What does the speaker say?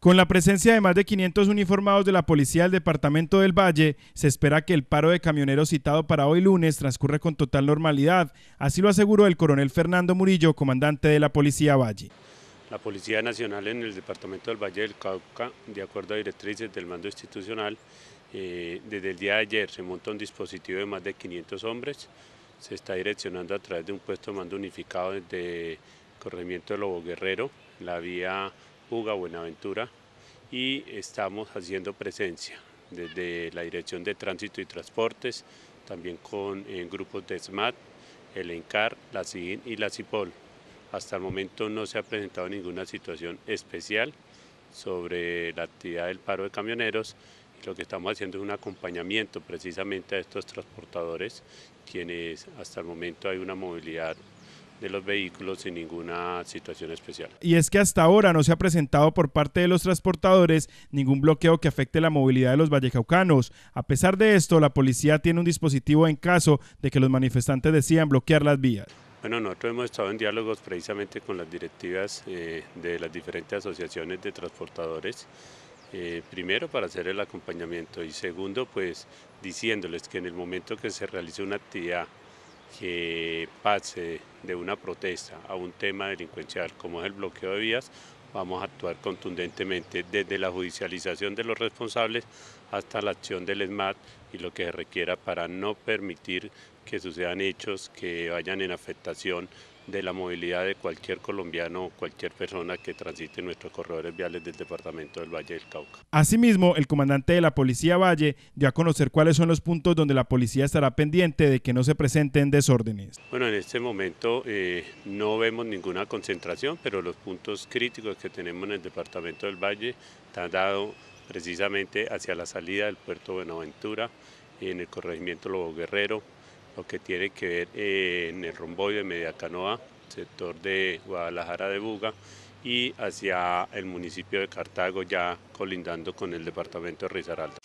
Con la presencia de más de 500 uniformados de la policía del departamento del Valle, se espera que el paro de camioneros citado para hoy lunes transcurra con total normalidad, así lo aseguró el coronel Fernando Murillo, comandante de la Policía Valle. La Policía Nacional en el departamento del Valle del Cauca, de acuerdo a directrices del mando institucional, eh, desde el día de ayer se monta un dispositivo de más de 500 hombres, se está direccionando a través de un puesto de mando unificado desde Corregimiento de Lobo Guerrero, la vía Puga, Buenaventura y estamos haciendo presencia desde la Dirección de Tránsito y Transportes, también con en grupos de SMAT, el ENCAR, la CIGIN y la CIPOL. Hasta el momento no se ha presentado ninguna situación especial sobre la actividad del paro de camioneros lo que estamos haciendo es un acompañamiento precisamente a estos transportadores, quienes hasta el momento hay una movilidad de los vehículos sin ninguna situación especial. Y es que hasta ahora no se ha presentado por parte de los transportadores ningún bloqueo que afecte la movilidad de los vallecaucanos. A pesar de esto, la policía tiene un dispositivo en caso de que los manifestantes decidan bloquear las vías. Bueno, nosotros hemos estado en diálogos precisamente con las directivas eh, de las diferentes asociaciones de transportadores eh, primero para hacer el acompañamiento y segundo pues diciéndoles que en el momento que se realice una actividad que pase de una protesta a un tema delincuencial como es el bloqueo de vías, vamos a actuar contundentemente desde la judicialización de los responsables hasta la acción del ESMAD y lo que se requiera para no permitir que sucedan hechos que vayan en afectación de la movilidad de cualquier colombiano o cualquier persona que transite nuestros corredores viales del departamento del Valle del Cauca. Asimismo, el comandante de la Policía Valle dio a conocer cuáles son los puntos donde la policía estará pendiente de que no se presenten desórdenes. Bueno, en este momento eh, no vemos ninguna concentración, pero los puntos críticos que tenemos en el departamento del Valle están dados precisamente hacia la salida del puerto Buenaventura, en el corregimiento Lobo Guerrero, lo que tiene que ver eh, en el romboide de Canoa, sector de Guadalajara de Buga y hacia el municipio de Cartago ya colindando con el departamento de Risaralda.